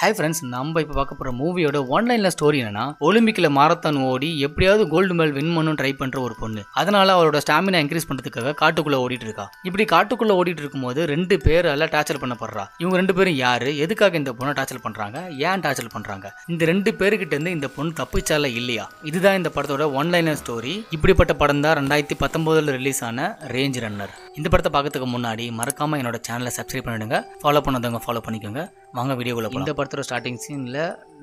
hi friends நம்ம இப்போ பார்க்க போகிற மூவியோட ஒன்லைனில் ஸ்டோரி என்னன்னா ஒலிம்பிக்கில் மாரத்தான் ஓடி எப்படியாவது கோல்டு மெடல் வின் பண்ணணும் ட்ரை பண்ணுற ஒரு பொண்ணு அதனால அவரோட ஸ்டாமினா இன்க்ரீஸ் பண்ணுறதுக்காக காட்டுக்குள்ளே ஓடிட்டு இருக்கா இப்படி காட்டுக்குள்ளே ஓடிட்டு இருக்கும்போது ரெண்டு பேரால டார்ச்சர் பண்ணப்படுறா இவங்க ரெண்டு பேரும் யார் எதுக்காக இந்த பொண்ணை டார்ச்சர் பண்ணுறாங்க ஏன் டார்ச்சர் பண்ணுறாங்க இந்த ரெண்டு பேருக்கிட்ட இருந்து இந்த பொண்ணு தப்பிச்சால இல்லையா இதுதான் இந்த படத்தோட ஒன்லைனர் ஸ்டோரி இப்படிப்பட்ட படம் தான் ரெண்டாயிரத்தி பத்தொம்போதில் ரிலீஸ் ஆன ரேஞ்ச் ரன்னர் இந்த படத்தை பார்க்கறதுக்கு முன்னாடி மறக்காமல் என்னோட சேனலை சப்ஸ்கிரைப் பண்ணிடுங்க ஃபாலோ பண்ணாதவங்க ஃபாலோ பண்ணிக்கோங்க வாங்க வீடியோக்குள்ள இந்த படத்தோட ஸ்டார்டிங் சீனில்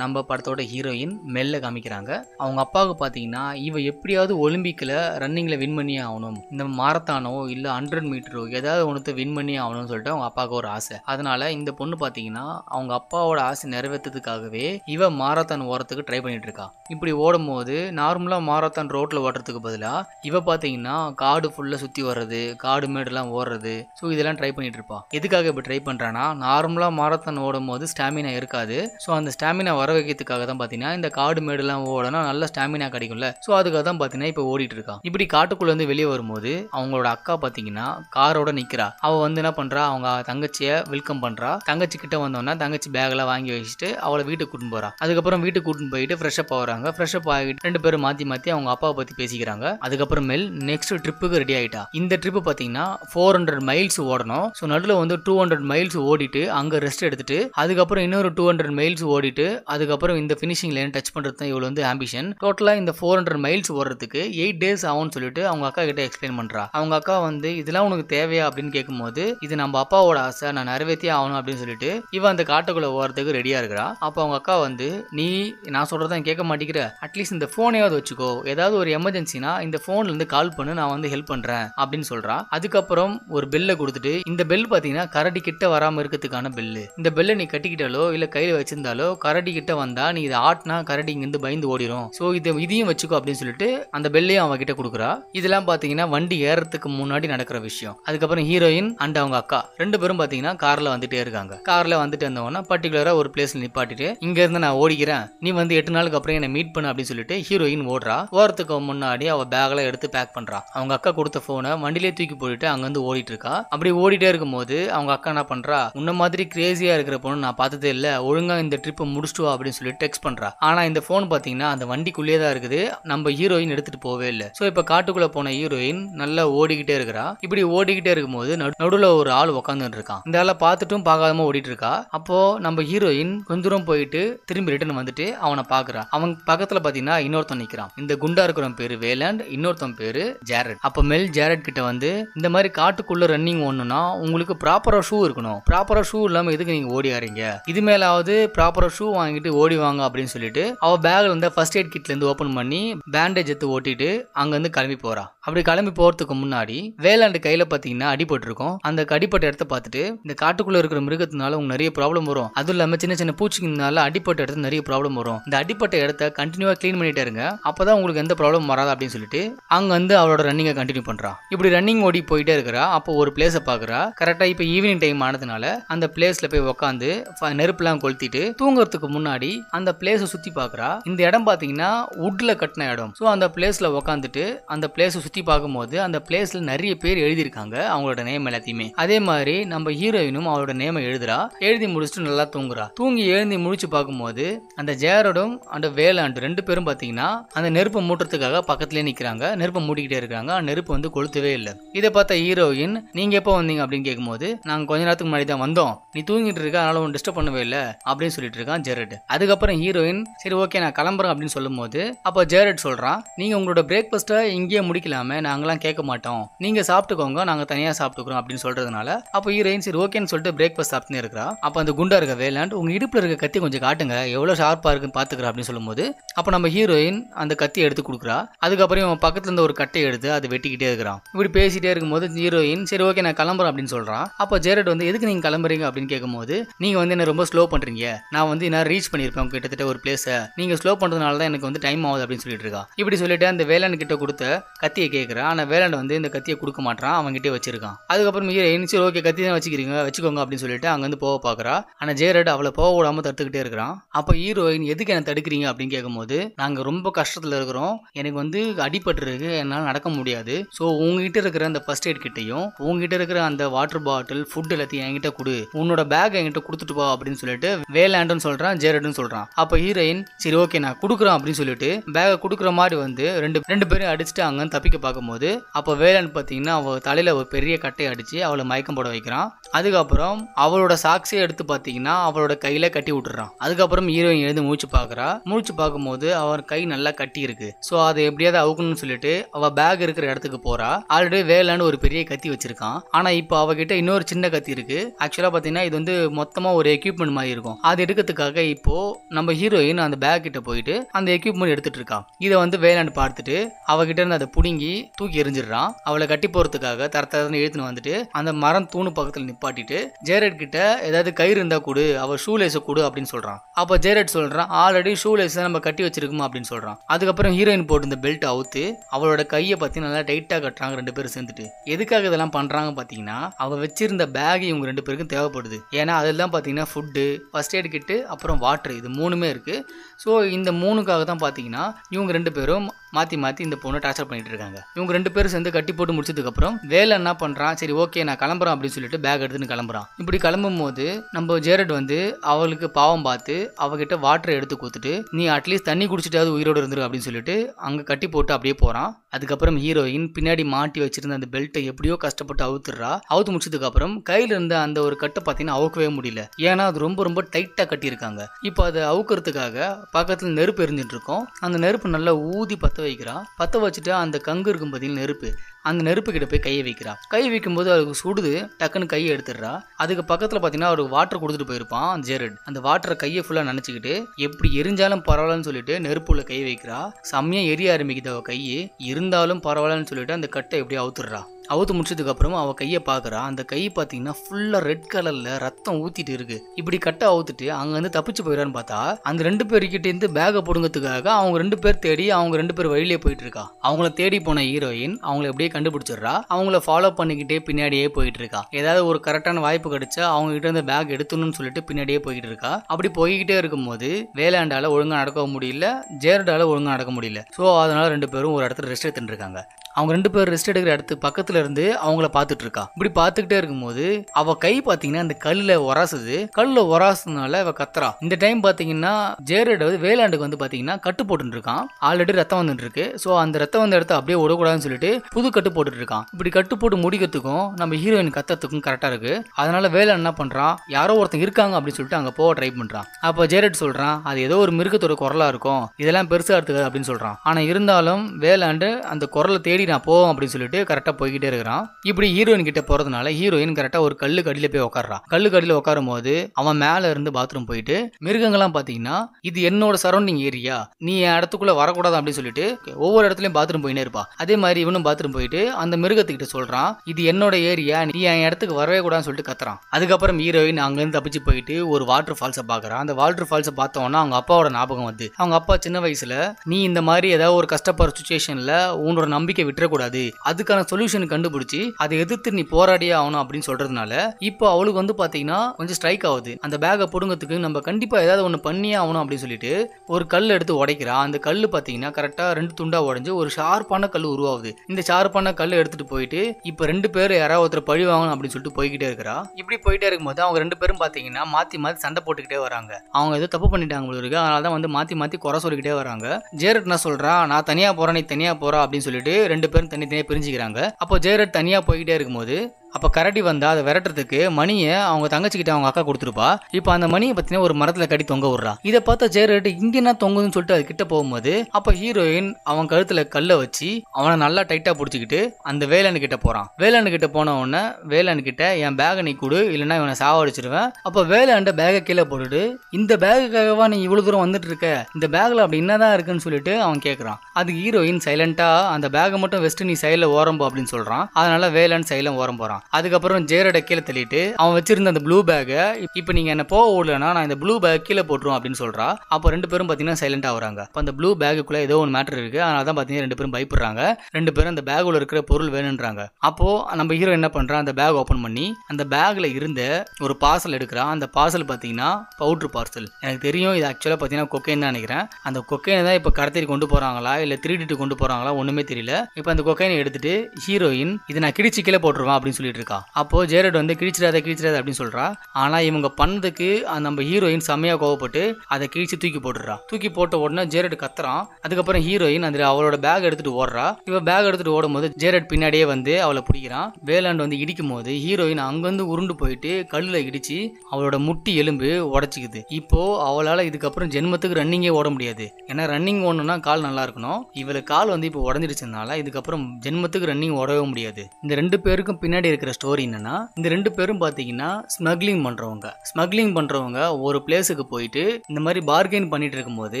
நம்ம படத்தோட ஹீரோயின் மெல்ல காமிக்கிறாங்க அவங்க அப்பாவுக்கு பார்த்தீங்கன்னா இவ எப்படியாவது ஒலிம்பிக்கில் ரன்னிங்கில் வின் பண்ணியே ஆகணும் இந்த மாரத்தானோ இல்லை ஹண்ட்ரட் மீட்டரோ ஏதாவது ஒன்று வின் பண்ணியே ஆகணும்னு சொல்லிட்டு அவங்க அப்பாவுக்கு ஒரு ஆசை அதனால இந்த பொண்ணு பார்த்தீங்கன்னா அவங்க அப்பாவோட ஆசை நிறைவேற்றதுக்காகவே இவ மாரத்தான் ஓரத்துக்கு ட்ரை பண்ணிட்டு இருக்கா இப்படி ஓடும் போது நார்மலாக மாரத்தான் ரோட்டில் ஓடுறதுக்கு பதிலாக இவ பார்த்தீங்கன்னா காடு ஃபுல்லாக சுற்றி வர்றது காடு மேடெல்லாம் ஓடுறது ஸோ இதெல்லாம் ட்ரை பண்ணிட்டு இருப்பா எதுக்காக இப்போ ட்ரை பண்ணுறான்னா நார்மலாக மாரத்தான் ஓடும் போது ஸ்டாமினா இருக்காது ஸோ அந்த ஸ்டாமினா வர வைக்கிறதுக்காக தான் பார்த்தீங்கன்னா இந்த காடு மேடுலாம் ஓடனா நல்ல ஸ்டாமினா கிடைக்கும்ல ஸோ அதுக்காக தான் பார்த்தீங்கன்னா இப்போ ஓடிட்டு இருக்கான் இப்படி காட்டுக்குள்ளேருந்து வெளியே வரும்போது அவங்களோட அக்கா பார்த்தீங்கன்னா காரோட நிற்கிறா அவள் வந்து என்ன பண்ணுறா அவங்க தங்கச்சியை வெல்கம் பண்ணுறா தங்கச்சி கிட்ட வந்தோன்னா தங்கச்சி பேக்லாம் வாங்கி வச்சுட்டு அவளை வீட்டுக்கு கூட்டின்னு போகிறா அதுக்கப்புறம் வீட்டுக்கு கூட்டின்னு போயிட்டு ஃப்ரெஷ் அப் ஆகுறாங்க ஃப்ரெஷ் அப் ஆகிட்டு ரெண்டு பேரும் மாற்றி மாற்றி அவங்க அப்பாவை பற்றி பேசிக்கிறாங்க அதுக்கப்புறமேல் நெக்ஸ்ட் ட்ரிப்புக்கு ரெடி ஆகிட்டா இந்த ட்ரிப்பு பார்த்தீங்கன்னா ஃபோர் ஹண்ட்ரட் மைல்ஸ் ஓடணும் ஸோ நடுவில் வந்து டூ ஹண்ட்ரட் மைல்ஸ் ஓடிட்டு அங்கே ரெஸ்ட் எடுத்துட்டு முடிச்சுட்டு அதுக்கப்புறம் இன்னொரு டூ ஹண்ட்ரட் மைல்ஸ் ஓடிட்டு அதுக்கப்புறம் இந்த ஃபினிஷிங் லைன் டச் பண்ணுறது தான் இவ்வளோ வந்து ஆம்பிஷன் டோட்டலாக இந்த ஃபோர் ஹண்ட்ரட் மைல்ஸ் ஓடுறதுக்கு எயிட் டேஸ் ஆகும்னு சொல்லிட்டு அவங்க அக்கா கிட்ட எக்ஸ்பிளைன் பண்ணுறா அவங்க அக்கா வந்து இதெல்லாம் உனக்கு தேவையா அப்படின்னு கேட்கும்போது இது நம்ம அப்பாவோட ஆசை நான் நிறைவேற்றி ஆகணும் அப்படின்னு சொல்லிட்டு இவன் அந்த காட்டுக்குள்ளே ஓடுறதுக்கு ரெடியாக இருக்கிறா அப்போ அவங்க அக்கா வந்து நீ நான் சொல்கிறதான் கேட்க மாட்டேங்கிற அட்லீஸ்ட் இந்த ஃபோனையாவது வச்சுக்கோ ஏதாவது ஒரு எமர்ஜென்சினா இந்த ஃபோன்லேருந்து கால் பண்ணு நான் வந்து ஹெல்ப் பண்ணுறேன் அப்படின்னு சொல்கிறா அதுக்கப்புறம் ஒரு பெல்லை கொடுத்துட்டு இந்த பெல் பார்த்தீங்கன்னா கரடி கிட்ட வராமல் இருக்கிறதுக்கான பெல்லு இந்த பெல் வெள்ள நீ கட்டிக்கிட்டாலோ இல்லை கையில் வச்சிருந்தாலோ கரடி கிட்ட வந்தா நீ இதை ஆட்டினா கரடி இங்கிருந்து பயந்து ஓடிடும் சோ இது இதையும் வச்சுக்கோ அப்படின்னு சொல்லிட்டு அந்த பெல்லையும் அவன் கிட்ட கொடுக்குறா இதெல்லாம் பார்த்தீங்கன்னா வண்டி ஏறதுக்கு முன்னாடி நடக்கிற விஷயம் அதுக்கப்புறம் ஹீரோயின் அண்ட் அவங்க அக்கா ரெண்டு பேரும் பாத்தீங்கன்னா கார்ல வந்துட்டே இருக்காங்க கார்ல வந்துட்டு இருந்தவொன்னா பர்டிகுலராக ஒரு பிளேஸ்ல நிப்பாட்டிட்டு இருந்து நான் ஓடிக்கிறேன் நீ வந்து எட்டு நாளுக்கு அப்புறம் என்ன மீட் பண்ண அப்படின்னு சொல்லிட்டு ஹீரோயின் ஓடுறா ஓரத்துக்கு முன்னாடி பேக் எல்லாம் எடுத்து பேக் பண்றா அவங்க அக்கா கொடுத்த போன வண்டியிலே தூக்கி போட்டுட்டு இருந்து ஓடிட்டு இருக்கா அப்படி ஓடிட்டே இருக்கும்போது அவங்க அக்கா என்ன பண்றா உன்ன மாதிரி கிரேசியா இருக்கிற எடுக்கிற பொண்ணு நான் பார்த்ததே இல்லை ஒழுங்காக இந்த ட்ரிப்பை முடிச்சுட்டு வா அப்படின்னு சொல்லி டெக்ஸ்ட் பண்ணுறா ஆனால் இந்த ஃபோன் பார்த்தீங்கன்னா அந்த வண்டிக்குள்ளேயே தான் இருக்குது நம்ம ஹீரோயின் எடுத்துட்டு போவே இல்லை ஸோ இப்போ காட்டுக்குள்ளே போன ஹீரோயின் நல்லா ஓடிக்கிட்டே இருக்கிறா இப்படி ஓடிக்கிட்டே இருக்கும்போது நடுவில் ஒரு ஆள் உட்காந்துட்டு இருக்கான் இந்த ஆளை பார்த்துட்டும் பார்க்காதமா ஓடிட்டு இருக்கா அப்போ நம்ம ஹீரோயின் கொஞ்ச தூரம் போயிட்டு திரும்பி ரிட்டர்ன் வந்துட்டு அவனை பார்க்குறான் அவன் பக்கத்தில் பார்த்தீங்கன்னா இன்னொருத்தன் நிற்கிறான் இந்த குண்டா இருக்கிற பேர் வேலாண்ட் இன்னொருத்தன் பேர் ஜேரட் அப்போ மெல் ஜேரட் கிட்ட வந்து இந்த மாதிரி காட்டுக்குள்ளே ரன்னிங் ஓடணும்னா உங்களுக்கு ப்ராப்பராக ஷூ இருக்கணும் ப்ராப்பராக ஷூ இல்லாமல் எதுக்கு நீங்கள் ஓடி ஓடியாருங்க இது மேலாவது ப்ராப்பரா ஷூ வாங்கிட்டு ஓடி வாங்க அப்படின்னு சொல்லிட்டு அவ பேக்ல இருந்த ஃபர்ஸ்ட் எய்ட் கிட்ல இருந்து ஓபன் பண்ணி பேண்டேஜ் எடுத்து ஓட்டிட்டு அங்க இருந்து கிளம்பி போறா அப்படி கிளம்பி போறதுக்கு முன்னாடி வேலாண்டு கையில பாத்தீங்கன்னா அடிபட்டு இருக்கும் அந்த அடிப்பட்ட இடத்த பார்த்துட்டு இந்த காட்டுக்குள்ள இருக்கிற மிருகத்தினால உங்களுக்கு நிறைய ப்ராப்ளம் வரும் அதுவும் இல்லாம சின்ன சின்ன பூச்சிங்கனால அடிப்பட்ட இடத்துல நிறைய ப்ராப்ளம் வரும் இந்த அடிப்பட்ட இடத்த கண்டினியூவா க்ளீன் பண்ணிட்டே இருங்க அப்பதான் உங்களுக்கு எந்த ப்ராப்ளம் வராது அப்படின்னு சொல்லிட்டு அங்க வந்து அவளோட ரன்னிங்கை கண்டினியூ பண்றா இப்படி ரன்னிங் ஓடி போயிட்டே இருக்கிறா அப்போ ஒரு பிளேஸை பாக்குறா கரெக்டா இப்போ ஈவினிங் டைம் ஆனதுனால அந்த பிளேஸ்ல போய் உட்காந்து உட்காந்து நெருப்புலாம் கொளுத்திட்டு தூங்குறதுக்கு முன்னாடி அந்த பிளேஸை சுற்றி பார்க்குறா இந்த இடம் பார்த்தீங்கன்னா வுட்டில் கட்டின இடம் ஸோ அந்த பிளேஸ்ல உட்காந்துட்டு அந்த பிளேஸை சுற்றி பார்க்கும்போது அந்த பிளேஸில் நிறைய பேர் எழுதியிருக்காங்க அவங்களோட நேம் எல்லாத்தையுமே அதே மாதிரி நம்ம ஹீரோயினும் அவளோட நேமை எழுதுறா எழுதி முடிச்சுட்டு நல்லா தூங்குறா தூங்கி எழுதி முடிச்சு பார்க்கும்போது அந்த ஜேரடும் அந்த வேலாண்டு ரெண்டு பேரும் பார்த்தீங்கன்னா அந்த நெருப்பை மூட்டுறதுக்காக பக்கத்துலேயே நிற்கிறாங்க நெருப்பை மூடிக்கிட்டே இருக்காங்க நெருப்பு வந்து கொளுத்தவே இல்லை இதை பார்த்த ஹீரோயின் நீங்கள் எப்போ வந்தீங்க அப்படின்னு கேட்கும்போது நாங்கள் கொஞ்ச நேரத்துக்கு முன்னாடி தான் வந்தோம் நீ தூங்கிட்டு இருக்க அதனால ஒன்று டிஸ்டர்ப் பண்ணவே இல்லை அப்படின்னு சொல்லிட்டு இருக்கான் ஜெரட் அதுக்கப்புறம் ஹீரோயின் சரி ஓகே நான் கிளம்புறேன் அப்படின்னு சொல்லும் போது அப்போ ஜெரட் சொல்றான் நீங்க உங்களோட பிரேக்ஃபாஸ்ட்டை இங்கேயே முடிக்கலாம நாங்களாம் கேட்க மாட்டோம் நீங்க சாப்பிட்டுக்கோங்க நாங்க தனியா சாப்பிட்டுக்கிறோம் அப்படின்னு சொல்றதுனால அப்போ ஹீரோயின் சரி ஓகேன்னு சொல்லிட்டு பிரேக்ஃபாஸ்ட் சாப்பிட்டு இருக்கிறா அப்போ அந்த குண்டா இருக்க வேலாண்ட் உங்க இடுப்புல இருக்க கத்தி கொஞ்சம் காட்டுங்க எவ்வளவு ஷார்ப்பா இருக்குன்னு பாத்துக்கிறா அப்படின்னு சொல்லும்போது அப்போ நம்ம ஹீரோயின் அந்த கத்தி எடுத்து கொடுக்குறா அதுக்கப்புறம் இவன் பக்கத்துல இருந்து ஒரு கட்டை எடுத்து அதை வெட்டிக்கிட்டே இருக்கிறான் இப்படி பேசிட்டே இருக்கும்போது ஹீரோயின் சரி ஓகே நான் கிளம்புறேன் அப்படின்னு சொல்றான் அப்போ ஜெரட் வந்து எதுக்கு நீங்க கிளம்புறீங்க அப்படின்னு கேட்கும்போது நீங்கள் வந்து என்ன ரொம்ப ஸ்லோ பண்ணுறீங்க நான் வந்து என்ன ரீச் பண்ணியிருப்பேன் கிட்டத்தட்ட ஒரு பிளேஸை நீங்கள் ஸ்லோ பண்ணுறதுனால தான் எனக்கு வந்து டைம் ஆகுது அப்படின்னு சொல்லிட்டு இருக்கா இப்படி சொல்லிட்டு அந்த வேலன் கிட்ட கொடுத்த கத்தியை கேட்குறான் ஆனால் வேலன் வந்து இந்த கத்தியை கொடுக்க மாட்டான் அவங்ககிட்டே வச்சிருக்கான் அதுக்கப்புறம் இனிச்சு ஓகே கத்தி தான் வச்சுக்கிறீங்க வச்சுக்கோங்க அப்படின்னு சொல்லிட்டு அங்கேருந்து போக பார்க்குறா ஆனால் ஜெயரட் அவளை போக விடாமல் தடுத்துக்கிட்டே இருக்கிறான் அப்போ ஹீரோயின் எதுக்கு என்ன தடுக்கிறீங்க அப்படின்னு கேட்கும்போது நாங்கள் ரொம்ப கஷ்டத்தில் இருக்கிறோம் எனக்கு வந்து அடிபட்டுருக்கு என்னால் நடக்க முடியாது ஸோ உங்ககிட்ட இருக்கிற அந்த ஃபர்ஸ்ட் எய்ட் கிட்டையும் உங்ககிட்ட இருக்கிற அந்த வாட்டர் பாட்டில் ஃபுட் எல்லாத்தையும் என்கிட்ட கொடு உன்னோட பேக் என்கிட்ட கொடுத்துட்டு போ அப்படின்னு சொல்லிட்டு வேலாண்டுன்னு சொல்கிறான் ஜேரடுன்னு சொல்கிறான் அப்போ ஹீரோயின் சரி ஓகே நான் கொடுக்குறேன் அப்படின்னு சொல்லிட்டு பேகை கொடுக்குற மாதிரி வந்து ரெண்டு ரெண்டு பேரும் அடிச்சுட்டு அங்கே தப்பிக்க பார்க்கும்போது அப்போ வேலாண் பார்த்தீங்கன்னா அவள் தலையில் ஒரு பெரிய கட்டையை அடித்து அவளை மயக்கம் போட வைக்கிறான் அதுக்கப்புறம் அவளோட சாக்ஸியை எடுத்து பார்த்தீங்கன்னா அவளோட கையில் கட்டி விட்டுறான் அதுக்கப்புறம் ஹீரோயின் எழுந்து மூச்சு பாக்குறா மூச்சு பார்க்கும்போது அவர் கை நல்லா கட்டி இருக்கு ஸோ அதை எப்படியாவது அவுக்கணும்னு சொல்லிட்டு அவள் பேக் இருக்கிற இடத்துக்கு போகிறா ஆல்ரெடி வேலாண்டு ஒரு பெரிய கத்தி வச்சிருக்கான் ஆனால் இப்போ அவகிட்ட இன்னொரு சின்ன கத்தி இருக்கு ஆக்சுவலாக பார்த்தீங்கன்னா இது வந்து மொத்தமாக ஒரு எக்யூப்மெண்ட் மாதிரி இருக்கும் அது எடுக்கிறதுக்காக இப்போ நம்ம ஹீரோயின் அந்த பேக் கிட்ட போயிட்டு அந்த எக்யூப்மெண்ட் எடுத்துட்டு இருக்கான் இதை வந்து வேலாண்டு பார்த்துட்டு அவகிட்ட இருந்து அதை புடுங்கி தூக்கி எரிஞ்சிடுறான் அவளை கட்டி போறதுக்காக தரத்தரன்னு எழுத்துன்னு வந்துட்டு அந்த மரம் தூணு பக்கத்தில் நிப்பாட்டிட்டு ஜேரட் கிட்ட ஏதாவது கயிறு இருந்தா கொடு அவ ஷூ லேஸை கொடு அப்படின்னு சொல்றான் அப்ப ஜேரட் சொல்றான் ஆல்ரெடி ஷூ லேஸ் நம்ம கட்டி வச்சிருக்கோம் அப்படின்னு சொல்றான் அதுக்கப்புறம் ஹீரோயின் போட்டு இந்த பெல்ட் அவுத்து அவளோட கையை பத்தி நல்லா டைட்டா கட்டுறாங்க ரெண்டு பேரும் சேர்ந்துட்டு எதுக்காக இதெல்லாம் பண்றாங்க பாத்தீங்கன்னா அவ வச்சிருந்த பேக் இவங்க ரெண்டு பேருக்கும் தேவைப்படுது ஏன்னா அதுல இதெல்லாம் தான் பார்த்தீங்கன்னா ஃபுட்டு ஃபஸ்ட் எய்ட் கிட்டு அப்புறம் வாட்ரு இது மூணுமே இருக்குது ஸோ இந்த மூணுக்காக தான் பார்த்தீங்கன்னா இவங்க ரெண்டு பேரும் மாற்றி மாற்றி இந்த பொண்ணை டார்ச்சர் பண்ணிட்டு இருக்காங்க இவங்க ரெண்டு பேரும் சேர்ந்து கட்டி போட்டு முடிச்சதுக்கப்புறம் வேலை என்ன பண்ணுறான் சரி ஓகே நான் கிளம்புறேன் அப்படின்னு சொல்லிட்டு பேக் எடுத்துன்னு கிளம்புறான் இப்படி கிளம்பும் போது நம்ம ஜேரட் வந்து அவளுக்கு பாவம் பார்த்து அவகிட்ட வாட்டர் எடுத்து கொடுத்துட்டு நீ அட்லீஸ்ட் தண்ணி குடிச்சிட்டாவது உயிரோடு இருந்துரு அப்படின்னு சொல்லிட்டு அங்கே கட்டி போட்டு அப்படியே போகிறான் அதுக்கப்புறம் ஹீரோயின் பின்னாடி மாட்டி வச்சிருந்த அந்த பெல்ட்டை எப்படியோ கஷ்டப்பட்டு அவுத்துறா அவுத்து முடிச்சதுக்கப்புறம் கையில் இருந்த அந்த ஒரு கட்டை பார்த்தீங்கன்னா அவுக்கவே முடியல ஏன்னா அது ரொம்ப ரொம்ப டைட்டாக கட்டியிருக்காங்க இப்போ அதை அவுக்கிறதுக்காக பக்கத்தில் நெருப்பு எரிஞ்சிட்டு இருக்கோம் அந்த நெருப்பு நல்லா ஊதி பார்த்து பற்ற வைக்கிறா பற்ற வச்சுட்டு அந்த கங்கு இருக்கும் பதில் நெருப்பு அந்த நெருப்பு கிட்ட போய் கையை வைக்கிறா கை வைக்கும்போது அவருக்கு சுடுது டக்குன்னு கையை எடுத்துடுறா அதுக்கு பக்கத்தில் பார்த்தீங்கன்னா அவருக்கு வாட்டர் கொடுத்துட்டு போயிருப்பான் அந்த அந்த வாட்டரை கையை ஃபுல்லாக நினச்சிக்கிட்டு எப்படி எரிஞ்சாலும் பரவாயில்லன்னு சொல்லிட்டு நெருப்புள்ள கை வைக்கிறா செம்மையாக எரிய ஆரம்பிக்குது அவள் கையை இருந்தாலும் பரவாயில்லன்னு சொல்லிட்டு அந்த கட்டை எப்படி அவுத்துடுறா அவுத்து முடிச்சதுக்கு அப்புறமா அவள் கையை பார்க்குறா அந்த கை பார்த்தீங்கன்னா ஃபுல்லாக ரெட் கலரில் ரத்தம் ஊற்றிட்டு இருக்கு இப்படி கட்டை அவுத்துட்டு அங்கேருந்து தப்பிச்சு போயிடான்னு பார்த்தா அந்த ரெண்டு பேர்கிட்டேருந்து பேகை பிடுங்கிறதுக்காக அவங்க ரெண்டு பேர் தேடி அவங்க ரெண்டு பேர் வழியிலே போயிட்டு இருக்கா அவங்கள தேடி போன ஹீரோயின் அவங்கள எப்படியே கண்டுபிடிச்சிடுறா அவங்கள ஃபாலோ பண்ணிக்கிட்டே பின்னாடியே போயிட்டு இருக்கா ஏதாவது ஒரு கரெக்டான வாய்ப்பு கிடைச்சா அவங்க கிட்ட இருந்து பேக் எடுத்துணும்னு சொல்லிட்டு பின்னாடியே போயிட்டு இருக்கா அப்படி போய்கிட்டே இருக்கும்போது வேலாண்டால ஒழுங்காக நடக்க முடியல ஜேர்டால ஒழுங்காக நடக்க முடியல ஸோ அதனால ரெண்டு பேரும் ஒரு இடத்துல ரெஸ்ட் எடுத்துட்டு இருக்காங்க அவங்க ரெண்டு பேர் ரெஸ்ட் எடுக்கிற இடத்து பக்கத்தில் பக்கத்துல இருந்து அவங்கள பாத்துட்டு இருக்கா இப்படி பாத்துக்கிட்டே இருக்கும்போது அவ கை பாத்தீங்கன்னா அந்த கல்லுல உராசுது கல்லுல உராசுனால அவ கத்துறா இந்த டைம் பாத்தீங்கன்னா ஜேரட் வந்து வேலாண்டுக்கு வந்து பாத்தீங்கன்னா கட்டு போட்டு இருக்கான் ஆல்ரெடி ரத்தம் வந்துட்டு இருக்கு ஸோ அந்த ரத்தம் வந்த இடத்த அப்படியே விடக்கூடாதுன்னு சொல்லிட்டு புது கட்டு போட்டுட்டு இருக்கான் இப்படி கட்டு போட்டு முடிக்கிறதுக்கும் நம்ம ஹீரோயின் கத்தத்துக்கும் கரெக்டா இருக்கு அதனால வேலை என்ன பண்றான் யாரோ ஒருத்தங்க இருக்காங்க அப்படின்னு சொல்லிட்டு அங்க போக ட்ரை பண்றான் அப்ப ஜேரட் சொல்றான் அது ஏதோ ஒரு மிருகத்தோட குரலா இருக்கும் இதெல்லாம் பெருசா எடுத்துக்காது அப்படின்னு சொல்றான் ஆனா இருந்தாலும் வேலாண்டு அந்த குரலை தேடி நான் போவோம் அப்படின்னு சொல்லிட்டு கரெக்டா போய்கிட்டே போயிட்டே இருக்கிறான் இப்படி ஹீரோயின் கிட்ட போறதுனால ஹீரோயின் கரெக்டா ஒரு கல்லு கடியில போய் உட்காடுறான் கல்லு கடியில உட்காரும் போது அவன் மேல இருந்து பாத்ரூம் போயிட்டு மிருகங்கள்லாம் பாத்தீங்கன்னா இது என்னோட சரௌண்டிங் ஏரியா நீ என் இடத்துக்குள்ள வரக்கூடாது அப்படின்னு சொல்லிட்டு ஒவ்வொரு இடத்துலயும் பாத்ரூம் போயினே இருப்பா அதே மாதிரி இவனும் பாத்ரூம் போயிட்டு அந்த மிருகத்துக்கிட்ட சொல்றான் இது என்னோட ஏரியா நீ என் இடத்துக்கு வரவே கூடாதுன்னு சொல்லிட்டு கத்துறான் அதுக்கப்புறம் ஹீரோயின் இருந்து தப்பிச்சு போயிட்டு ஒரு வாட்டர் ஃபால்ஸை பாக்குறான் அந்த வாட்டர் ஃபால்ஸை பார்த்தோன்னா அவங்க அப்பாவோட ஞாபகம் வந்து அவங்க அப்பா சின்ன வயசுல நீ இந்த மாதிரி ஏதாவது ஒரு கஷ்டப்படுற சுச்சுவேஷன்ல உன்னோட நம்பிக்கை விட்டுறக்கூடாது அதுக்கான சொல்யூஷனுக்கு கண்டுபிடிச்சி அதை எதிர்த்து நீ போராடியே ஆகணும் அப்படின்னு சொல்றதுனால இப்போ அவளுக்கு வந்து பாத்தீங்கன்னா கொஞ்சம் ஸ்ட்ரைக் ஆகுது அந்த பேகை பிடுங்கிறதுக்கு நம்ம கண்டிப்பா ஏதாவது ஒன்று பண்ணியே ஆகணும் அப்படின்னு சொல்லிட்டு ஒரு கல் எடுத்து உடைக்கிறா அந்த கல் பாத்தீங்கன்னா கரெக்டா ரெண்டு துண்டா உடஞ்சு ஒரு ஷார்ப்பான கல் உருவாகுது இந்த ஷார்ப்பான கல் எடுத்துட்டு போயிட்டு இப்போ ரெண்டு பேர் யாராவது ஒருத்தர் பழி வாங்கணும் அப்படின்னு சொல்லிட்டு போய்கிட்டே இருக்கிறா இப்படி போயிட்டே இருக்கும்போது அவங்க ரெண்டு பேரும் பாத்தீங்கன்னா மாத்தி மாத்தி சண்டை போட்டுக்கிட்டே வராங்க அவங்க ஏதோ தப்பு பண்ணிட்டாங்க இருக்கு அதனால தான் வந்து மாத்தி மாத்தி குறை சொல்லிக்கிட்டே வராங்க ஜேரட் என்ன சொல்றான் நான் தனியா போறேன் நீ தனியா போறா அப்படின்னு சொல்லிட்டு ரெண்டு பேரும் தனித்தனியா பிரிஞ்சுக்கிறாங்க அப்போ ஜெயரத் தனியாக போய்கிட்டே இருக்கும்போது அப்போ கரடி வந்தால் அதை விரட்டுறதுக்கு மணியை அவங்க தங்கச்சிக்கிட்ட அவங்க அக்கா கொடுத்துருப்பா இப்போ அந்த மணியை பார்த்தீங்கன்னா ஒரு மரத்தில் கடி தொங்க விடுறா இதை பார்த்தா ஜெயரட் இங்கே என்ன தொங்குதுன்னு சொல்லிட்டு அது கிட்ட போகும்போது அப்போ ஹீரோயின் அவன் கழுத்தில் கல்லை வச்சு அவனை நல்லா டைட்டாக பிடிச்சிக்கிட்டு அந்த வேலனு கிட்ட போகிறான் வேலனு கிட்ட போன உடனே வேலனு கிட்ட என் பேகை நீ கொடு இல்லைன்னா இவனை சாவடிச்சிருவேன் அப்போ வேலாண்ட பேகை கீழே போட்டுட்டு இந்த பேகுக்காகவா நீ இவ்வளோ தூரம் வந்துட்டு இருக்க இந்த பேக்கில் அப்படி என்னதான் இருக்குன்னு சொல்லிட்டு அவன் கேட்குறான் அது ஹீரோயின் சைலண்டா அந்த பேகை மட்டும் வெஸ்ட் நீ சைடில் ஓரம்போ அப்படின்னு சொல்கிறான் அதனால வேலன் சைலம் ஓரம் போகிறான் அதுக்கப்புறம் ஜேரோட கீழே தள்ளிட்டு அவன் வச்சிருந்த அந்த ப்ளூ பேக்கை இப்போ நீங்கள் என்ன போக விடலன்னா நான் இந்த ப்ளூ பேக் கீழே போட்டுரும் அப்படின்னு சொல்றான் அப்போ ரெண்டு பேரும் பார்த்தீங்கன்னா சைலண்ட் ஆகுறாங்க இப்போ அந்த ப்ளூ பேக்குக்குள்ளே ஏதோ ஒன்று மேட்ரு இருக்குது அதனால தான் பார்த்தீங்கன்னா ரெண்டு பேரும் பயப்படுறாங்க ரெண்டு பேரும் அந்த பேக்குள்ள இருக்கிற பொருள் வேணுன்றாங்க அப்போது நம்ம ஹீரோ என்ன பண்ணுறான் அந்த பேக் ஓப்பன் பண்ணி அந்த பேக்கில் இருந்த ஒரு பார்சல் எடுக்கிறான் அந்த பார்சல் பார்த்தீங்கன்னா பவுட்ரு பார்சல் எனக்கு தெரியும் இது ஆக்சுவலாக பார்த்தீங்கன்னா கொக்கைன்னு தான் நினைக்கிறேன் அந்த கொக்கைன் தான் இப்போ கடத்திட்டு கொண்டு போகிறாங்களா இல்லை திருடிட்டு கொண்டு போகிறாங்களா ஒன்றுமே தெரியல இப்போ அந்த கொக்கைனை எடுத்துட்டு ஹீரோயின் இதை நான் கிடிச்சு கீழே போட்டுருவேன் அப்படின்னு சொல்லி சொல்லிட்டு இருக்கா அப்போ ஜேரட் வந்து கிழிச்சிடாத கிழிச்சிடாத அப்படின்னு சொல்றா ஆனா இவங்க பண்ணதுக்கு நம்ம ஹீரோயின் செம்மையா கோவப்பட்டு அதை கிழிச்சு தூக்கி போட்டுறா தூக்கி போட்ட உடனே ஜேரட் கத்துறான் அதுக்கப்புறம் ஹீரோயின் அந்த அவளோட பேக் எடுத்துட்டு ஓடுறா இவ பேக் எடுத்துட்டு ஓடும் போது ஜேரட் பின்னாடியே வந்து அவளை பிடிக்கிறான் வேலாண்டு வந்து இடிக்கும் போது ஹீரோயின் அங்கிருந்து உருண்டு போயிட்டு கல்லுல இடிச்சு அவளோட முட்டி எலும்பு உடச்சிக்குது இப்போ அவளால இதுக்கப்புறம் ஜென்மத்துக்கு ரன்னிங்கே ஓட முடியாது ஏன்னா ரன்னிங் ஓடணும்னா கால் நல்லா இருக்கணும் இவளுக்கு கால் வந்து இப்போ உடஞ்சிருச்சதுனால இதுக்கப்புறம் ஜென்மத்துக்கு ரன்னிங் ஓடவே முடியாது இந்த ரெண்டு பேருக்கும் பின்னாடி இருக்கிற ஸ்டோரி என்னன்னா இந்த ரெண்டு பேரும் பாத்தீங்கன்னா ஸ்மக்லிங் பண்றவங்க ஸ்மக்லிங் பண்றவங்க ஒரு பிளேஸுக்கு போயிட்டு இந்த மாதிரி பார்கெயின் பண்ணிட்டு இருக்கும்போது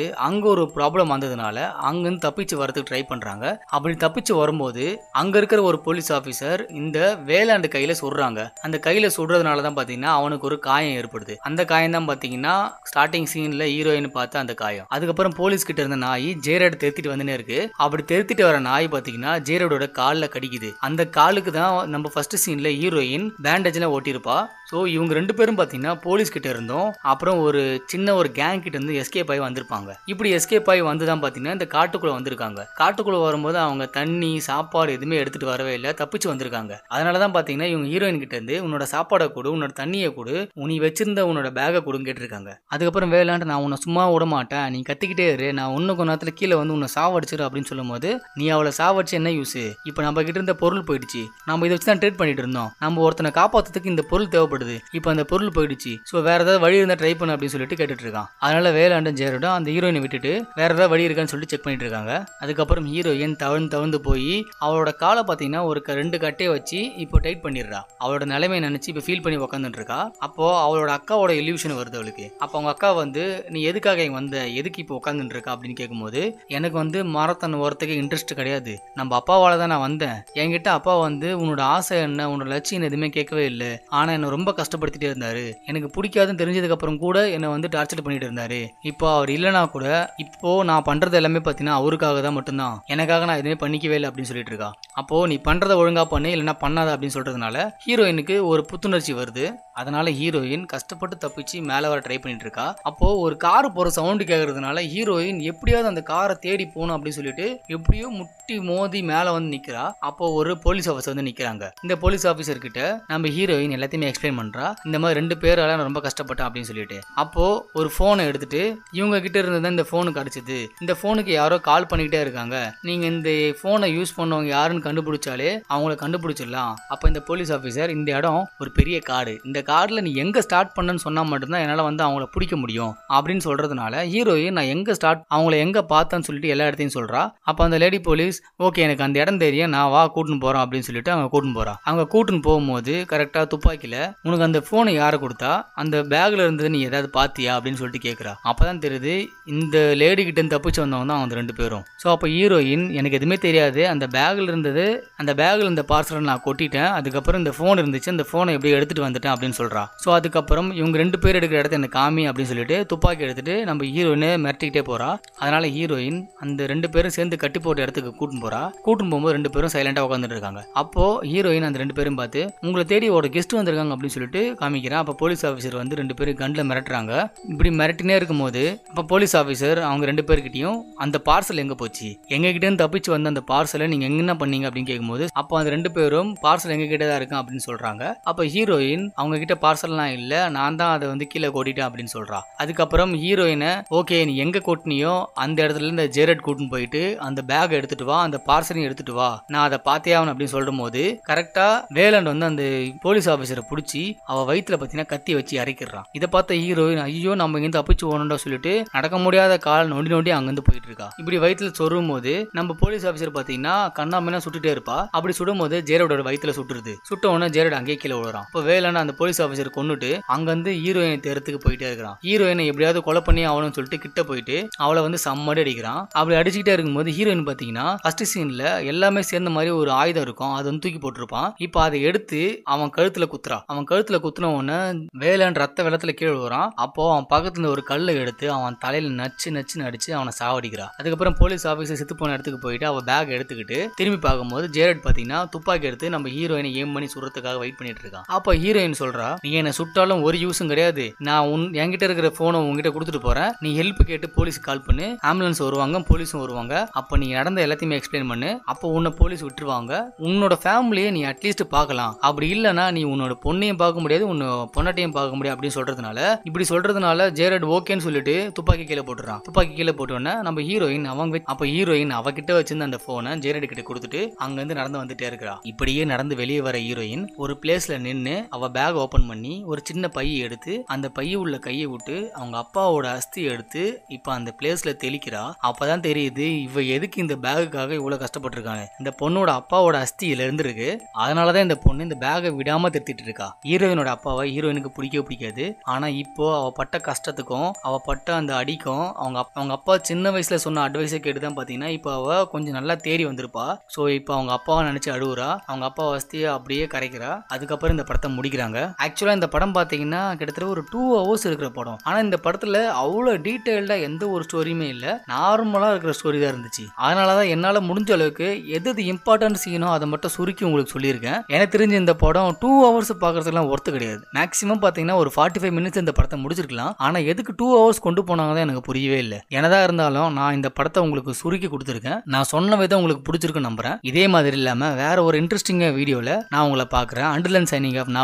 அங்க ஒரு ப்ராப்ளம் வந்ததுனால இருந்து தப்பிச்சு வரதுக்கு ட்ரை பண்றாங்க அப்படி தப்பிச்சு வரும்போது அங்க இருக்கிற ஒரு போலீஸ் ஆஃபீஸர் இந்த வேலாண்டு கையில் சுடுறாங்க அந்த கையில் சுடுறதுனால தான் அவனுக்கு ஒரு காயம் ஏற்படுது அந்த காயம் தான் பாத்தீங்கன்னா ஸ்டார்டிங் சீன்ல ஹீரோயின் பார்த்து அந்த காயம் அதுக்கப்புறம் போலீஸ் கிட்ட இருந்த நாய் ஜேரட் திருத்திட்டு வந்துனே இருக்கு அப்படி திருத்திட்டு வர நாய் பார்த்தீங்கன்னா ஜேரடோட காலில் கடிக்குது அந்த காலுக்கு தான் நம்ம ஃபர்ஸ்ட் சீனில் ஹீரோயின் பேண்டேஜ்லாம் ஓட்டியிருப்பா ஸோ இவங்க ரெண்டு பேரும் பார்த்தீங்கன்னா போலீஸ் கிட்ட இருந்தோம் அப்புறம் ஒரு சின்ன ஒரு கேங் கிட்ட இருந்து எஸ்கேப் ஆகி வந்திருப்பாங்க இப்படி எஸ்கேப் ஆகி வந்து தான் பார்த்தீங்கன்னா இந்த காட்டுக்குள்ளே வந்திருக்காங்க காட்டுக்குள்ளே வரும்போது அவங்க தண்ணி சாப்பாடு எதுவுமே எடுத்துகிட்டு வரவே இல்லை தப்பிச்சு வந்திருக்காங்க அதனால தான் பார்த்தீங்கன்னா இவங்க ஹீரோயின் கிட்ட இருந்து உன்னோட சாப்பாடை கொடு உன்னோட தண்ணியை கொடு உனி வச்சிருந்த உன்னோட பேகை கொடுன்னு கேட்டிருக்காங்க அதுக்கப்புறம் வேளாண்டு நான் உன்னை சும்மா விட மாட்டேன் நீ கத்திக்கிட்டே இரு நான் ஒன்று கொஞ்ச நேரத்தில் கீழே வந்து உன்னை சாவடிச்சிரு அப்படின்னு சொல்லும்போது நீ அவளை சாவடிச்சு என்ன யூஸ் இப்போ நம்ம கிட்ட இருந்த பொருள் போயிடுச்சு நம்ம இதை வச்சு தான் ட்ரீட் பண்ணிட்டு தேடிட்டு இருந்தோம் நம்ம ஒருத்தனை காப்பாற்றுறதுக்கு இந்த பொருள் தேவைப்படுது இப்போ அந்த பொருள் போயிடுச்சு ஸோ வேற ஏதாவது வழி இருந்தால் ட்ரை பண்ண அப்படின்னு சொல்லிட்டு கேட்டுட்டு இருக்கான் அதனால வேலாண்டன் ஜெயரோடும் அந்த ஹீரோயினை விட்டுட்டு வேற ஏதாவது வழி இருக்கான்னு சொல்லிட்டு செக் பண்ணிட்டு இருக்காங்க அதுக்கப்புறம் ஹீரோயின் தவழ்ந்து தவழ்ந்து போய் அவளோட காலை பார்த்தீங்கன்னா ஒரு ரெண்டு கட்டையை வச்சு இப்போ டைட் பண்ணிடுறா அவளோட நிலைமையை நினச்சி இப்போ ஃபீல் பண்ணி உக்காந்துட்டு இருக்கா அப்போ அவளோட அக்காவோட எலியூஷன் வருது அவளுக்கு அப்போ அவங்க அக்கா வந்து நீ எதுக்காக இங்கே வந்த எதுக்கு இப்போ உட்காந்துட்டு இருக்கா அப்படின்னு கேட்கும்போது எனக்கு வந்து மாரத்தான் ஓரத்துக்கு இன்ட்ரெஸ்ட் கிடையாது நம்ம அப்பாவால் தான் நான் வந்தேன் என்கிட்ட அப்பா வந்து உன்னோட ஆசை என்ன உன்னோட லட்சியம் எதுவுமே கேட்கவே இல்லை ஆனால் என்னை ரொம்ப கஷ்டப்படுத்திட்டே இருந்தாரு எனக்கு பிடிக்காதுன்னு தெரிஞ்சதுக்கப்புறம் கூட என்னை வந்து டார்ச்சர் பண்ணிட்டு இருந்தாரு இப்போ அவர் இல்லைனா கூட இப்போ நான் பண்ணுறது எல்லாமே பார்த்தீங்கன்னா அவருக்காக தான் மட்டும்தான் எனக்காக நான் எதுவுமே பண்ணிக்கவே இல்லை அப்படின்னு சொல்லிட்டு இருக்கா அப்போ நீ பண்ணுறதை ஒழுங்காக பண்ணு இல்லைன்னா பண்ணாத அப்படின்னு சொல்கிறதுனால ஹீரோயினுக்கு ஒரு புத்துணர்ச்சி வருது அதனால ஹீரோயின் கஷ்டப்பட்டு தப்பிச்சு மேலே வர ட்ரை பண்ணிட்டு இருக்கா அப்போ ஒரு கார் போற சவுண்டு கேட்கறதுனால ஹீரோயின் எப்படியாவது அந்த காரை தேடி போகணும் அப்படின்னு சொல்லிட்டு எப்படியோ முட்டி மோதி மேலே வந்து நிக்கிறா அப்போ ஒரு போலீஸ் ஆஃபீஸர் வந்து நிக்கிறாங்க இந்த போலீஸ் ஆஃபீஸர் கிட்ட நம்ம ஹீரோயின் எல்லாத்தையுமே எக்ஸ்பிளைன் பண்றா இந்த மாதிரி ரெண்டு பேரால ரொம்ப கஷ்டப்பட்டேன் அப்படின்னு சொல்லிட்டு அப்போ ஒரு போனை எடுத்துட்டு இவங்க கிட்ட இருந்து தான் இந்த போனு கிடைச்சது இந்த போனுக்கு யாரோ கால் பண்ணிக்கிட்டே இருக்காங்க நீங்க இந்த போனை யூஸ் பண்ணவங்க யாருன்னு கண்டுபிடிச்சாலே அவங்கள கண்டுபிடிச்சிடலாம் அப்போ இந்த போலீஸ் ஆஃபீஸர் இந்த இடம் ஒரு பெரிய காடு இந்த காரில் நீ எங்கே ஸ்டார்ட் பண்ணுன்னு சொன்னால் மட்டும்தான் என்னால் வந்து அவங்கள பிடிக்க முடியும் அப்படின்னு சொல்கிறதுனால ஹீரோயின் நான் எங்கே ஸ்டார்ட் அவங்கள எங்கே பார்த்தேன்னு சொல்லிட்டு எல்லா இடத்தையும் சொல்கிறா அப்போ அந்த லேடி போலீஸ் ஓகே எனக்கு அந்த இடம் தெரியும் நான் வா கூட்டின்னு போகிறோம் அப்படின்னு சொல்லிட்டு அவங்க கூட்டின்னு போகிறான் அவங்க கூட்டின்னு போகும்போது கரெக்டாக துப்பாக்கியில் உனக்கு அந்த ஃபோனை யாரை கொடுத்தா அந்த பேக்கில் இருந்தது நீ ஏதாவது பார்த்தியா அப்படின்னு சொல்லிட்டு கேட்குறா அப்போ தான் தெரியுது இந்த லேடி கிட்ட தப்பிச்சு வந்தவங்க தான் அவங்க ரெண்டு பேரும் ஸோ அப்போ ஹீரோயின் எனக்கு எதுவுமே தெரியாது அந்த பேக்கில் இருந்தது அந்த பேக்கில் இருந்த பார்சலை நான் கொட்டிட்டேன் அதுக்கப்புறம் இந்த ஃபோன் இருந்துச்சு அந்த ஃபோனை எப்படி எடுத்துகிட்டு வந்துட்டேன் அப்படின்னு சொல்கிறா ஸோ அதுக்கப்புறம் இவங்க ரெண்டு பேர் எடுக்கிற இடத்த எனக்கு காமி அப்படின்னு சொல்லிட்டு துப்பாக்கி எடுத்துட்டு நம்ம ஹீரோயினை மிரட்டிக்கிட்டே போகிறா அதனால் ஹீரோயின் அந்த ரெண்டு பேரும் சேர்ந்து கட்டி போட்ட இடத்துக்கு கூட்டின்னு போகிறா கூட்டின்னு போகும்போது ரெண்டு பேரும் சைலண்டாக உட்காந்துட்டு இருக்காங்க அப்போது ஹீரோயின் அந்த ரெண்டு பேரும் பார்த்து உங்களை தேடி ஒரு கெஸ்ட் வந்திருக்காங்க அப்படின்னு சொல்லிட்டு காமிக்கிறேன் அப்போ போலீஸ் ஆஃபீஸர் வந்து ரெண்டு பேரும் கண்டில் மிரட்டுறாங்க இப்படி மிரட்டினே இருக்கும்போது அப்போ போலீஸ் ஆஃபீஸர் அவங்க ரெண்டு பேர்கிட்டையும் அந்த பார்சல் எங்கே போச்சு எங்ககிட்டேருந்து தப்பிச்சு வந்த அந்த பார்சலை நீங்கள் எங்கே பண்ணீங்க அப்படின்னு கேட்கும்போது அப்போ அந்த ரெண்டு பேரும் பார்சல் எங்ககிட்ட தான் இருக்கும் அப்படின்னு சொல்கிறாங்க அப்போ ஹீரோயின் அவங்க என்கிட்ட பார்சல்லாம் இல்ல நான் தான் அதை வந்து கீழே கொட்டிட்டேன் அப்படின்னு சொல்றா அதுக்கப்புறம் ஹீரோயினை ஓகே நீ எங்க கொட்டினியோ அந்த இடத்துல இந்த ஜேரட் கூட்டின்னு போயிட்டு அந்த பேக் எடுத்துட்டு வா அந்த பார்சலையும் எடுத்துட்டு வா நான் அதை பார்த்தே அப்படின்னு சொல்லும் போது கரெக்டாக வேலண்ட் வந்து அந்த போலீஸ் ஆஃபீஸரை பிடிச்சி அவள் வயிற்றுல பார்த்தீங்கன்னா கத்தி வச்சு இறக்கிடுறான் இதை பார்த்த ஹீரோயின் ஐயோ நம்ம இங்கேருந்து தப்பிச்சு போகணும்டா சொல்லிட்டு நடக்க முடியாத கால நொண்டி நொண்டி அங்கிருந்து போயிட்டு இருக்கா இப்படி வயிற்றுல சொல்லும் போது நம்ம போலீஸ் ஆஃபீஸர் பார்த்தீங்கன்னா கண்ணாமனா சுட்டுட்டே இருப்பா அப்படி சுடும் போது ஜேரடோட வயிற்றுல சுட்டுருது சுட்ட உடனே ஜேரட் அங்கே கீழே விழுறான் இப்போ வேலன் அந்த போலீஸ் போலீஸ் ஆஃபீஸர் கொண்டுட்டு அங்கேருந்து ஹீரோயினை தேர்த்துக்கு போயிட்டே இருக்கிறான் ஹீரோயினை எப்படியாவது கொலை பண்ணி ஆகணும்னு சொல்லிட்டு கிட்ட போயிட்டு அவளை வந்து சம்மடி அடிக்கிறான் அப்படி அடிச்சுக்கிட்டே இருக்கும்போது ஹீரோயின் பார்த்தீங்கன்னா ஃபர்ஸ்ட் சீனில் எல்லாமே சேர்ந்த மாதிரி ஒரு ஆயுதம் இருக்கும் அதை வந்து தூக்கி போட்டிருப்பான் இப்போ அதை எடுத்து அவன் கழுத்தில் குத்துறான் அவன் கழுத்தில் குத்துன உடனே வேலைன்னு ரத்த வெள்ளத்தில் கீழே வரான் அப்போ அவன் பக்கத்துல ஒரு கல்லை எடுத்து அவன் தலையில் நச்சு நச்சுன்னு அடிச்சு அவனை சாவடிக்கிறான் அதுக்கப்புறம் போலீஸ் ஆஃபீஸர் சித்து போன இடத்துக்கு போயிட்டு அவள் பேக் எடுத்துக்கிட்டு திரும்பி பார்க்கும்போது ஜேரட் பார்த்தீங்கன்னா துப்பாக்கி எடுத்து நம்ம ஹீரோயினை ஏம் பண்ணி சுடுறதுக்காக வெயிட் பண்ணிட்டு இருக்கான் அப்போ ஹீரோயின் சொல்றான் சொல்றா நீ என்ன சுட்டாலும் ஒரு யூஸும் கிடையாது நான் உன் என்கிட்ட இருக்கிற போனை உங்ககிட்ட கொடுத்துட்டு போறேன் நீ ஹெல்ப் கேட்டு போலீஸ் கால் பண்ணு ஆம்புலன்ஸ் வருவாங்க போலீஸும் வருவாங்க அப்ப நீ நடந்த எல்லாத்தையுமே எக்ஸ்பிளைன் பண்ணு அப்போ உன்னை போலீஸ் விட்டுருவாங்க உன்னோட ஃபேமிலியை நீ அட்லீஸ்ட் பார்க்கலாம் அப்படி இல்லைனா நீ உன்னோட பொண்ணையும் பார்க்க முடியாது உன்னோட பொண்ணாட்டையும் பார்க்க முடியாது அப்படின்னு சொல்றதுனால இப்படி சொல்றதுனால ஜேரட் ஓகேன்னு சொல்லிட்டு துப்பாக்கி கீழே போட்டுறான் துப்பாக்கி கீழே போட்டோன்னா நம்ம ஹீரோயின் அவங்க அப்ப ஹீரோயின் அவகிட்ட வச்சிருந்த அந்த போனை ஜேரட் கிட்ட கொடுத்துட்டு இருந்து நடந்து வந்துட்டே இருக்கிறா இப்படியே நடந்து வெளியே வர ஹீரோயின் ஒரு பிளேஸ்ல நின்று அவ பேக் ஓப்பன் பண்ணி ஒரு சின்ன பையை எடுத்து அந்த பைய உள்ள கையை விட்டு அவங்க அப்பாவோட அஸ்தி எடுத்து இப்போ அந்த பிளேஸ்ல தெளிக்கிறா அப்பதான் தெரியுது இவ எதுக்கு இந்த பேகுக்காக இவ்வளவு கஷ்டப்பட்டிருக்காங்க இந்த பொண்ணோட அப்பாவோட அஸ்தியில இருந்திருக்கு அதனாலதான் இந்த பொண்ணு இந்த பேகை விடாம திருத்திட்டு இருக்கா ஹீரோயினோட அப்பாவை ஹீரோயினுக்கு பிடிக்கவே பிடிக்காது ஆனா இப்போ அவ பட்ட கஷ்டத்துக்கும் அவ பட்ட அந்த அடிக்கும் அவங்க அவங்க அப்பா சின்ன வயசுல சொன்ன அட்வைஸை கேட்டு தான் பாத்தீங்கன்னா இப்போ அவ கொஞ்சம் நல்லா தேடி வந்திருப்பா ஸோ இப்போ அவங்க அப்பாவை நினைச்சு அழுவுறா அவங்க அப்பா வசதியை அப்படியே கரைக்கிறா அதுக்கப்புறம் இந்த படத்தை முடிக்கிறாங்க ஆக்சுவலாக இந்த படம் பார்த்தீங்கன்னா கிட்டத்தட்ட ஒரு டூ ஹவர்ஸ் இருக்கிற படம் ஆனால் இந்த படத்தில் அவ்வளோ டீட்டெயில்டாக எந்த ஒரு ஸ்டோரியுமே இல்லை நார்மலாக இருக்கிற ஸ்டோரி தான் இருந்துச்சு அதனால தான் என்னால் முடிஞ்ச அளவுக்கு எது எது இம்பார்ட்டன்ட் செய்யணும் அதை மட்டும் சுருக்கி உங்களுக்கு சொல்லியிருக்கேன் எனக்கு தெரிஞ்சு இந்த படம் டூ ஹவர்ஸ் பார்க்குறதுக்கெல்லாம் ஒர்த்து கிடையாது மேக்ஸிமம் பார்த்தீங்கன்னா ஒரு ஃபார்ட்டி ஃபைவ் மினிட்ஸ் இந்த படத்தை முடிச்சிருக்கலாம் ஆனால் எதுக்கு டூ ஹவர்ஸ் கொண்டு போனாங்க தான் எனக்கு புரியவே இல்லை என்னதாக இருந்தாலும் நான் இந்த படத்தை உங்களுக்கு சுருக்கி கொடுத்துருக்கேன் நான் சொன்ன விதம் உங்களுக்கு பிடிச்சிருக்கு நம்புறேன் இதே மாதிரி இல்லாமல் வேற ஒரு இன்ட்ரெஸ்டிங்காக வீடியோவில் நான் உங்களை பார்க்குறேன் அண்டர்லைன் சைனிங் ஆஃப் நான்